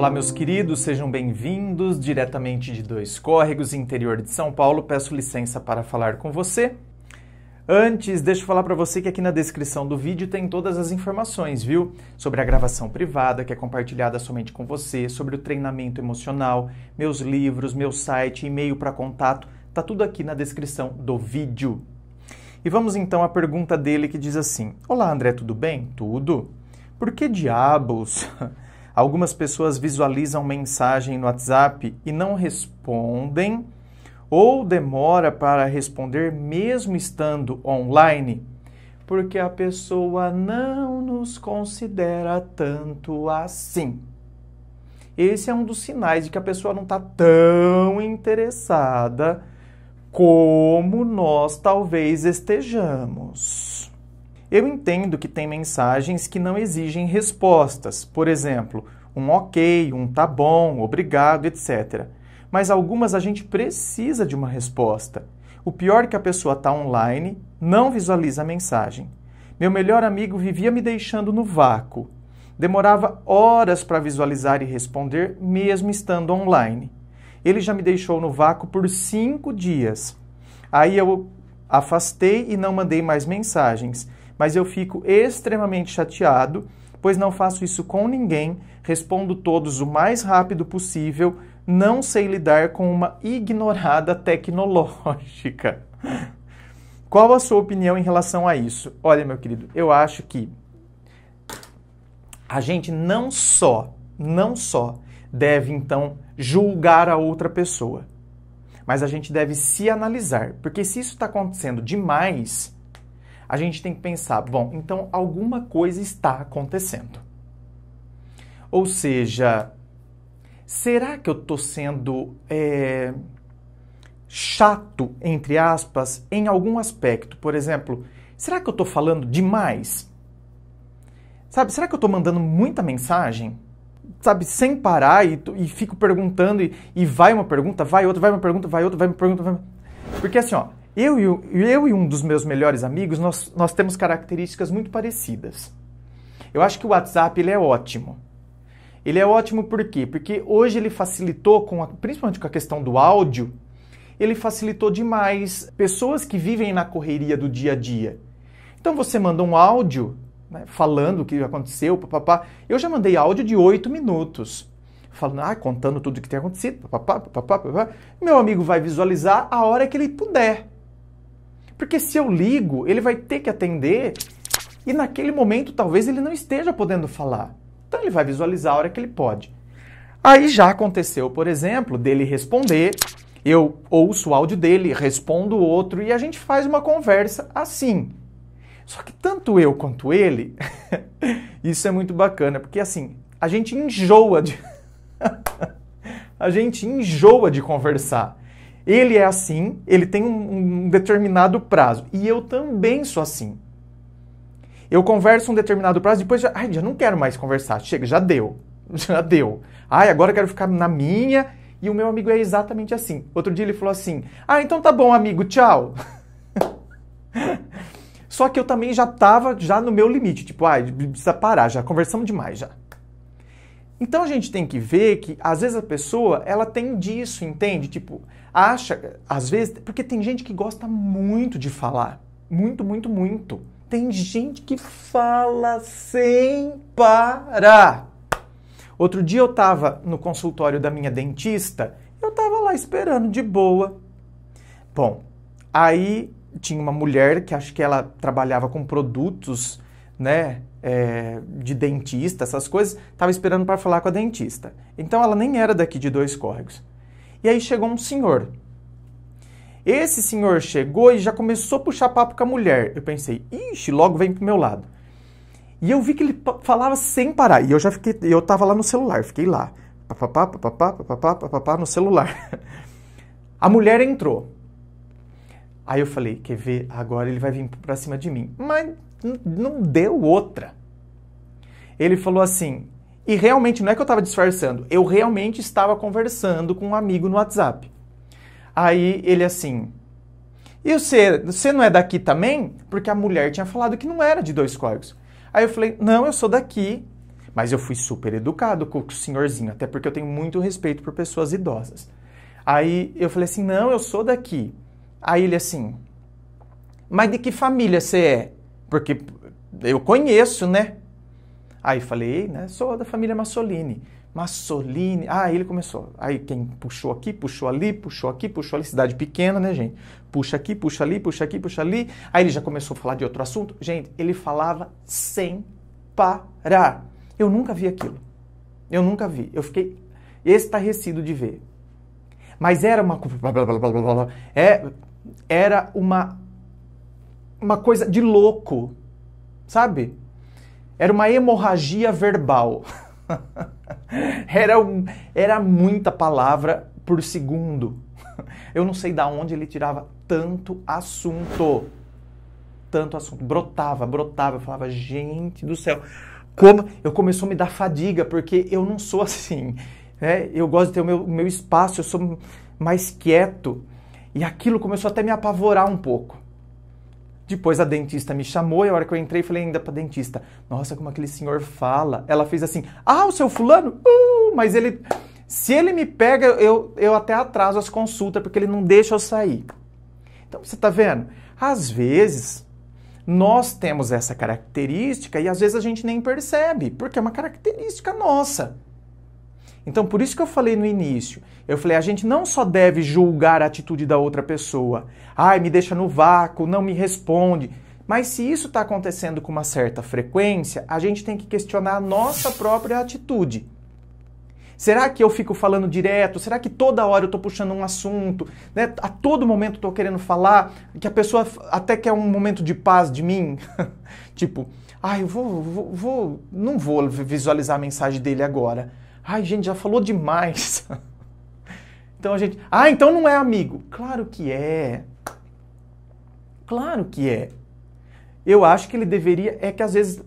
Olá, meus queridos, sejam bem-vindos diretamente de Dois Córregos, interior de São Paulo. Peço licença para falar com você. Antes, deixa eu falar para você que aqui na descrição do vídeo tem todas as informações, viu? Sobre a gravação privada, que é compartilhada somente com você, sobre o treinamento emocional, meus livros, meu site, e-mail para contato, tá tudo aqui na descrição do vídeo. E vamos então à pergunta dele que diz assim: Olá, André, tudo bem? Tudo. Por que diabos Algumas pessoas visualizam mensagem no WhatsApp e não respondem ou demora para responder mesmo estando online, porque a pessoa não nos considera tanto assim. Esse é um dos sinais de que a pessoa não está tão interessada como nós talvez estejamos. Eu entendo que tem mensagens que não exigem respostas, por exemplo, um ok, um tá bom, obrigado, etc. Mas algumas a gente precisa de uma resposta. O pior é que a pessoa está online, não visualiza a mensagem. Meu melhor amigo vivia me deixando no vácuo. Demorava horas para visualizar e responder, mesmo estando online. Ele já me deixou no vácuo por cinco dias. Aí eu afastei e não mandei mais mensagens mas eu fico extremamente chateado, pois não faço isso com ninguém, respondo todos o mais rápido possível, não sei lidar com uma ignorada tecnológica. Qual a sua opinião em relação a isso? Olha, meu querido, eu acho que a gente não só, não só deve então julgar a outra pessoa, mas a gente deve se analisar, porque se isso está acontecendo demais, a gente tem que pensar, bom, então alguma coisa está acontecendo. Ou seja, será que eu estou sendo é, chato, entre aspas, em algum aspecto? Por exemplo, será que eu estou falando demais? Sabe, será que eu estou mandando muita mensagem? Sabe, sem parar e, e fico perguntando e, e, vai uma pergunta, vai outra, vai uma pergunta, vai outra, vai uma pergunta, vai... Porque assim, ó, eu e, o, eu e um dos meus melhores amigos, nós, nós temos características muito parecidas. Eu acho que o WhatsApp ele é ótimo. Ele é ótimo por quê? Porque hoje ele facilitou, com a, principalmente com a questão do áudio, ele facilitou demais pessoas que vivem na correria do dia a dia. Então você manda um áudio né, falando o que aconteceu, papapá. Eu já mandei áudio de oito minutos, falando, ah, contando tudo o que tem acontecido, papapá, papapá, papapá. Meu amigo vai visualizar a hora que ele puder. Porque se eu ligo, ele vai ter que atender e naquele momento talvez ele não esteja podendo falar. Então ele vai visualizar a hora que ele pode. Aí já aconteceu, por exemplo, dele responder, eu ouço o áudio dele, respondo o outro e a gente faz uma conversa assim. Só que tanto eu quanto ele, isso é muito bacana, porque assim, a gente enjoa de a gente enjoa de conversar. Ele é assim, ele tem um, um determinado prazo. E eu também sou assim. Eu converso um determinado prazo, depois já, ai, já não quero mais conversar. Chega, já deu. Já deu. Ai, agora eu quero ficar na minha. E o meu amigo é exatamente assim. Outro dia ele falou assim: Ah, então tá bom, amigo, tchau. Só que eu também já tava já no meu limite, tipo, ai, ah, precisa parar, já conversamos demais já. Então a gente tem que ver que às vezes a pessoa ela tem disso, entende? Tipo, acha, às vezes, porque tem gente que gosta muito de falar, muito, muito, muito. Tem gente que fala sem parar. Outro dia eu tava no consultório da minha dentista, eu tava lá esperando de boa. Bom, aí tinha uma mulher que acho que ela trabalhava com produtos, né? é, de dentista, essas coisas, estava esperando para falar com a dentista. Então ela nem era daqui de dois córregos. E aí chegou um senhor. Esse senhor chegou e já começou a puxar papo com a mulher. Eu pensei, ixi, logo vem pro meu lado. E eu vi que ele falava sem parar. E eu já fiquei, eu tava lá no celular, fiquei lá. Papapá, papapá, papapá, papapá, no celular. A mulher entrou. Aí eu falei, quer ver? Agora ele vai vir pra cima de mim. Mas não deu outra. Ele falou assim, e realmente não é que eu estava disfarçando, eu realmente estava conversando com um amigo no WhatsApp. Aí ele assim, e você, você não é daqui também? Porque a mulher tinha falado que não era de dois córregos. Aí eu falei, não, eu sou daqui. Mas eu fui super educado com o senhorzinho, até porque eu tenho muito respeito por pessoas idosas. Aí eu falei assim, não, eu sou daqui. Aí ele assim, mas de que família você é? Porque eu conheço, né? Aí falei, né? Sou da família Massolini. Massolini. Ah, ele começou. Aí quem puxou aqui, puxou ali, puxou aqui, puxou ali. Cidade pequena, né, gente? Puxa aqui, puxa ali, puxa aqui, puxa ali. Aí ele já começou a falar de outro assunto. Gente, ele falava sem parar. Eu nunca vi aquilo. Eu nunca vi. Eu fiquei estarrecido de ver. Mas era uma. É, era uma uma coisa de louco, sabe? Era uma hemorragia verbal. era, um, era muita palavra por segundo. Eu não sei da onde ele tirava tanto assunto. Tanto assunto. Brotava, brotava. Eu falava, gente do céu. Como eu começou a me dar fadiga, porque eu não sou assim. Né? Eu gosto de ter o meu, o meu espaço, eu sou mais quieto. E aquilo começou até a me apavorar um pouco. Depois a dentista me chamou e a hora que eu entrei, falei ainda para dentista: Nossa, como aquele senhor fala. Ela fez assim: Ah, o seu fulano? Uh, mas ele. Se ele me pega, eu, eu até atraso as consultas porque ele não deixa eu sair. Então você tá vendo? Às vezes nós temos essa característica e às vezes a gente nem percebe, porque é uma característica nossa. Então, por isso que eu falei no início. Eu falei, a gente não só deve julgar a atitude da outra pessoa. Ai, me deixa no vácuo, não me responde. Mas se isso está acontecendo com uma certa frequência, a gente tem que questionar a nossa própria atitude. Será que eu fico falando direto? Será que toda hora eu estou puxando um assunto? Né? A todo momento estou querendo falar que a pessoa até quer um momento de paz de mim? tipo, ai, ah, eu vou, vou, vou, não vou visualizar a mensagem dele agora. Ai, gente, já falou demais. então a gente. Ah, então não é amigo. Claro que é. Claro que é. Eu acho que ele deveria. É que às vezes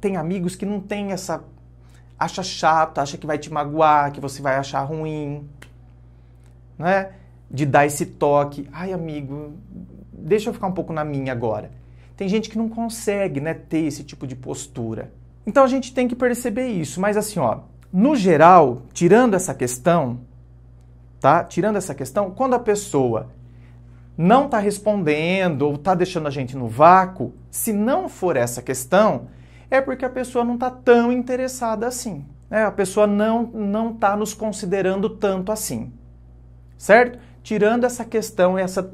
tem amigos que não tem essa. Acha chato, acha que vai te magoar, que você vai achar ruim. Né? De dar esse toque. Ai, amigo, deixa eu ficar um pouco na minha agora. Tem gente que não consegue né, ter esse tipo de postura. Então a gente tem que perceber isso. Mas assim, ó, no geral, tirando essa questão, tá? Tirando essa questão, quando a pessoa não está respondendo ou está deixando a gente no vácuo, se não for essa questão, é porque a pessoa não está tão interessada assim. Né? A pessoa não não está nos considerando tanto assim, certo? Tirando essa questão, essa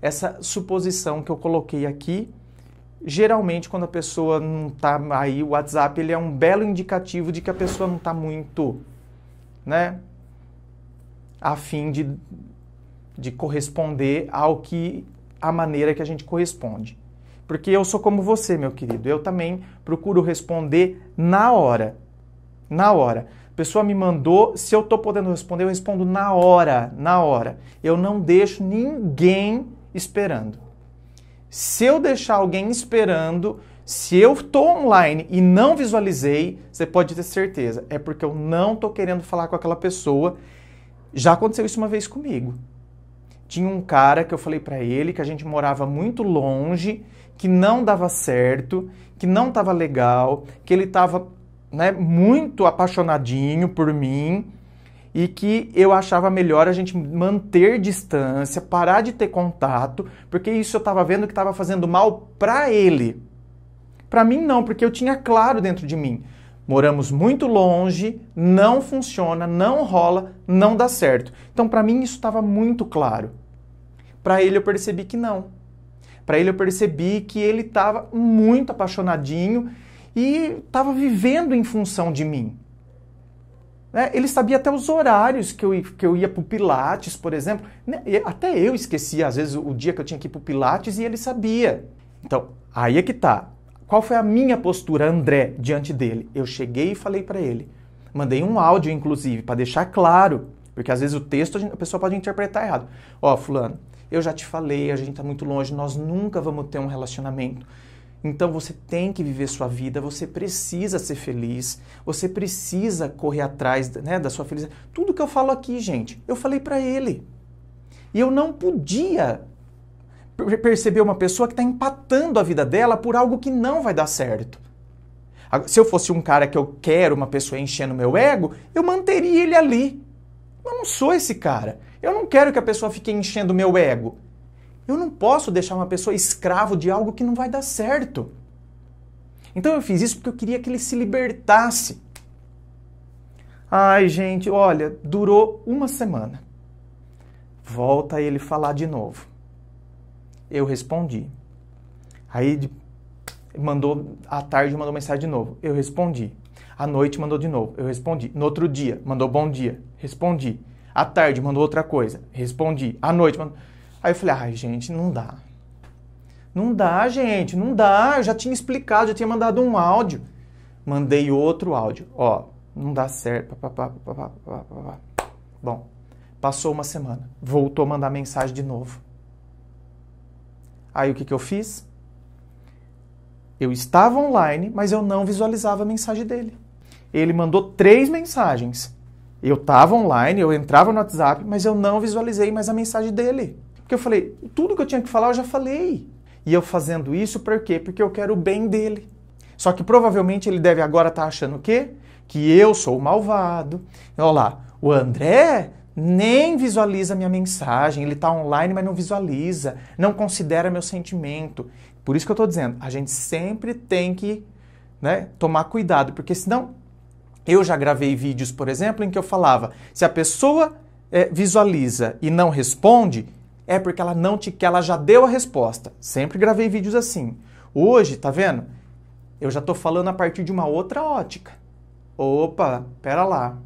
essa suposição que eu coloquei aqui, geralmente quando a pessoa não está aí, o WhatsApp ele é um belo indicativo de que a pessoa não está muito, né, a fim de, de corresponder ao que a maneira que a gente corresponde. Porque eu sou como você, meu querido. Eu também procuro responder na hora. Na hora. A pessoa me mandou, se eu estou podendo responder, eu respondo na hora, na hora. Eu não deixo ninguém esperando. Se eu deixar alguém esperando, se eu estou online e não visualizei, você pode ter certeza, é porque eu não estou querendo falar com aquela pessoa. Já aconteceu isso uma vez comigo. Tinha um cara que eu falei para ele que a gente morava muito longe, que não dava certo, que não estava legal, que ele estava né, muito apaixonadinho por mim e que eu achava melhor a gente manter distância, parar de ter contato, porque isso eu estava vendo que estava fazendo mal para ele. Para mim não, porque eu tinha claro dentro de mim. Moramos muito longe, não funciona, não rola, não dá certo. Então para mim isso estava muito claro. Para ele eu percebi que não. Para ele eu percebi que ele estava muito apaixonadinho e estava vivendo em função de mim. Né? Ele sabia até os horários que eu, que eu ia para o Pilates, por exemplo. Né? Até eu esquecia, às vezes, o dia que eu tinha que ir para o Pilates e ele sabia. Então, aí é que tá. Qual foi a minha postura, André, diante dele? Eu cheguei e falei para ele. Mandei um áudio, inclusive, para deixar claro, porque às vezes o texto a, pessoa pode interpretar errado. Ó, oh, fulano, eu já te falei, a gente está muito longe, nós nunca vamos ter um relacionamento. Então você tem que viver sua vida, você precisa ser feliz, você precisa correr atrás né, da sua felicidade. Tudo que eu falo aqui, gente, eu falei para ele. E eu não podia perceber uma pessoa que está empatando a vida dela por algo que não vai dar certo. Se eu fosse um cara que eu quero uma pessoa enchendo meu ego, eu manteria ele ali. Eu não sou esse cara. Eu não quero que a pessoa fique enchendo meu ego. Eu não posso deixar uma pessoa escravo de algo que não vai dar certo. Então eu fiz isso porque eu queria que ele se libertasse. Ai, gente, olha, durou uma semana. Volta ele falar de novo. Eu respondi. Aí mandou à tarde mandou mensagem de novo. Eu respondi. À noite mandou de novo. Eu respondi. No outro dia mandou bom dia. Respondi. À tarde mandou outra coisa. Respondi. À noite mandou Aí eu falei, ai, gente, não dá. Não dá, gente, não dá. Eu já tinha explicado, já tinha mandado um áudio. Mandei outro áudio. Ó, não dá certo. Pá, pá, pá, Bom, passou uma semana. Voltou a mandar mensagem de novo. Aí o que, que eu fiz? Eu estava online, mas eu não visualizava a mensagem dele. Ele mandou três mensagens. Eu estava online, eu entrava no WhatsApp, mas eu não visualizei mais a mensagem dele. Porque eu falei, tudo que eu tinha que falar eu já falei. E eu fazendo isso por quê? Porque eu quero o bem dele. Só que provavelmente ele deve agora estar tá achando o quê? Que eu sou o malvado. Olha lá, o André nem visualiza minha mensagem, ele está online, mas não visualiza, não considera meu sentimento. Por isso que eu estou dizendo, a gente sempre tem que né, tomar cuidado, porque senão eu já gravei vídeos, por exemplo, em que eu falava: se a pessoa é, visualiza e não responde, é porque ela não te quer, ela já deu a resposta. Sempre gravei vídeos assim. Hoje, tá vendo? Eu já tô falando a partir de uma outra ótica. Opa, pera lá.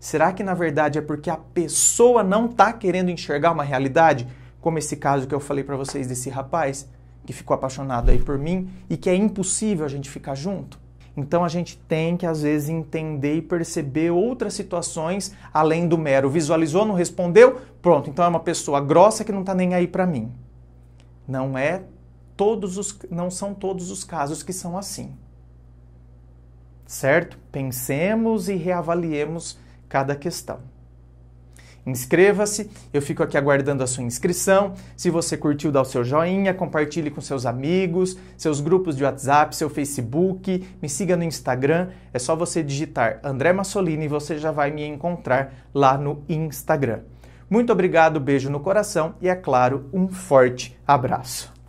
Será que na verdade é porque a pessoa não tá querendo enxergar uma realidade? Como esse caso que eu falei para vocês desse rapaz que ficou apaixonado aí por mim e que é impossível a gente ficar junto? Então a gente tem que às vezes entender e perceber outras situações além do mero visualizou, não respondeu, pronto, então é uma pessoa grossa que não está nem aí para mim. Não é todos os não são todos os casos que são assim. Certo? Pensemos e reavaliemos cada questão. Inscreva-se, eu fico aqui aguardando a sua inscrição. Se você curtiu, dá o seu joinha, compartilhe com seus amigos, seus grupos de WhatsApp, seu Facebook, me siga no Instagram. É só você digitar André Massolini e você já vai me encontrar lá no Instagram. Muito obrigado, beijo no coração e, é claro, um forte abraço.